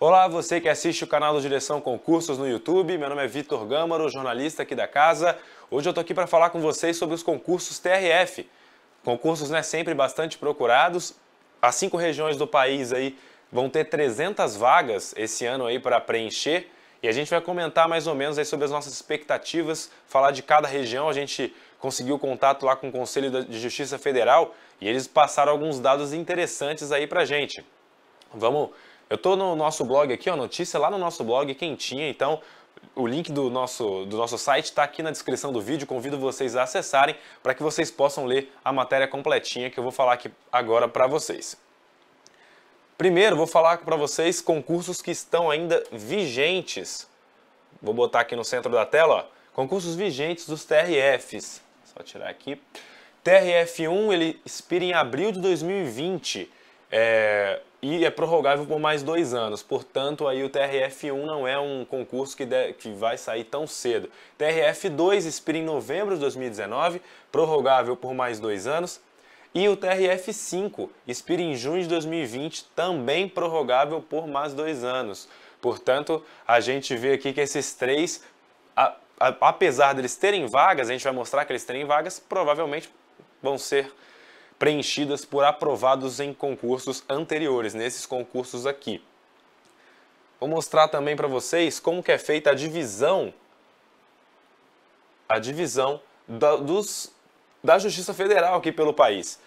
Olá, você que assiste o canal do Direção Concursos no YouTube. Meu nome é Vitor Gâmaro, jornalista aqui da casa. Hoje eu tô aqui para falar com vocês sobre os concursos TRF. Concursos né, sempre bastante procurados. As cinco regiões do país aí vão ter 300 vagas esse ano aí para preencher. E a gente vai comentar mais ou menos aí sobre as nossas expectativas, falar de cada região. A gente conseguiu contato lá com o Conselho de Justiça Federal e eles passaram alguns dados interessantes aí para gente. Vamos eu estou no nosso blog aqui, ó, notícia lá no nosso blog quentinha, então o link do nosso, do nosso site está aqui na descrição do vídeo, convido vocês a acessarem para que vocês possam ler a matéria completinha que eu vou falar aqui agora para vocês. Primeiro, vou falar para vocês concursos que estão ainda vigentes. Vou botar aqui no centro da tela, ó, concursos vigentes dos TRFs. Só tirar aqui. TRF1, ele expira em abril de 2020. É, e é prorrogável por mais dois anos. Portanto, aí o TRF1 não é um concurso que, de, que vai sair tão cedo. TRF2 expira em novembro de 2019, prorrogável por mais dois anos. E o TRF5 expira em junho de 2020, também prorrogável por mais dois anos. Portanto, a gente vê aqui que esses três, a, a, apesar deles terem vagas, a gente vai mostrar que eles terem vagas, provavelmente vão ser preenchidas por aprovados em concursos anteriores, nesses concursos aqui. Vou mostrar também para vocês como que é feita a divisão a divisão da, dos, da Justiça Federal aqui pelo país.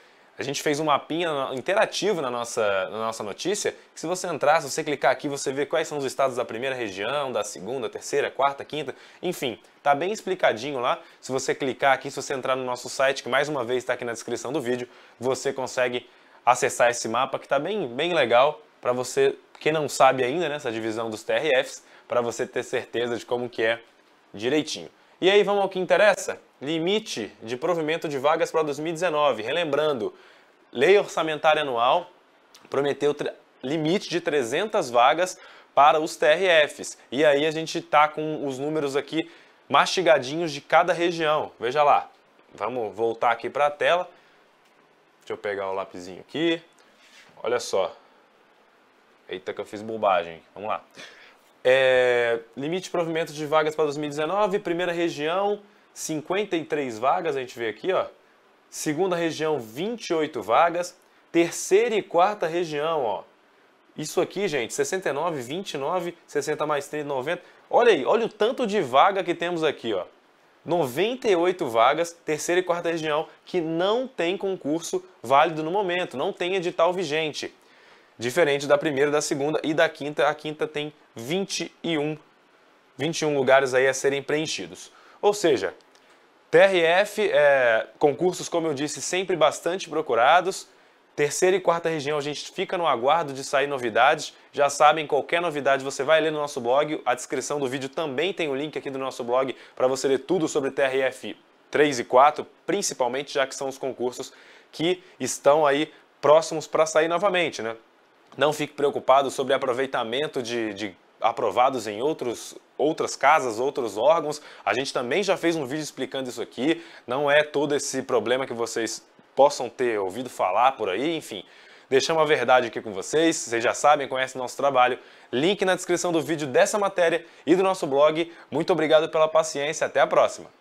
A gente fez um mapinha interativo na nossa, na nossa notícia, que se você entrar, se você clicar aqui, você vê quais são os estados da primeira região, da segunda, terceira, quarta, quinta, enfim, tá bem explicadinho lá. Se você clicar aqui, se você entrar no nosso site, que mais uma vez está aqui na descrição do vídeo, você consegue acessar esse mapa que está bem, bem legal para você, quem não sabe ainda, né, essa divisão dos TRFs, para você ter certeza de como que é direitinho. E aí vamos ao que interessa? Limite de provimento de vagas para 2019. Relembrando, Lei Orçamentária Anual prometeu limite de 300 vagas para os TRFs. E aí a gente está com os números aqui mastigadinhos de cada região. Veja lá. Vamos voltar aqui para a tela. Deixa eu pegar o lapisinho aqui. Olha só. Eita que eu fiz bobagem. Vamos lá. É, limite de provimento de vagas para 2019, primeira região, 53 vagas, a gente vê aqui, ó segunda região 28 vagas, terceira e quarta região, ó. Isso aqui, gente, 69, 29, 60 mais 30, 90. Olha aí, olha o tanto de vaga que temos aqui, ó. 98 vagas, terceira e quarta região, que não tem concurso válido no momento, não tem edital vigente. Diferente da primeira, da segunda e da quinta, a quinta tem 21, 21 lugares aí a serem preenchidos. Ou seja, TRF, é, concursos, como eu disse, sempre bastante procurados. Terceira e quarta região, a gente fica no aguardo de sair novidades. Já sabem, qualquer novidade você vai ler no nosso blog. A descrição do vídeo também tem o link aqui do nosso blog para você ler tudo sobre TRF 3 e 4, principalmente já que são os concursos que estão aí próximos para sair novamente, né? Não fique preocupado sobre aproveitamento de, de aprovados em outros, outras casas, outros órgãos. A gente também já fez um vídeo explicando isso aqui. Não é todo esse problema que vocês possam ter ouvido falar por aí, enfim. Deixamos a verdade aqui com vocês, vocês já sabem, conhecem nosso trabalho. Link na descrição do vídeo dessa matéria e do nosso blog. Muito obrigado pela paciência, até a próxima!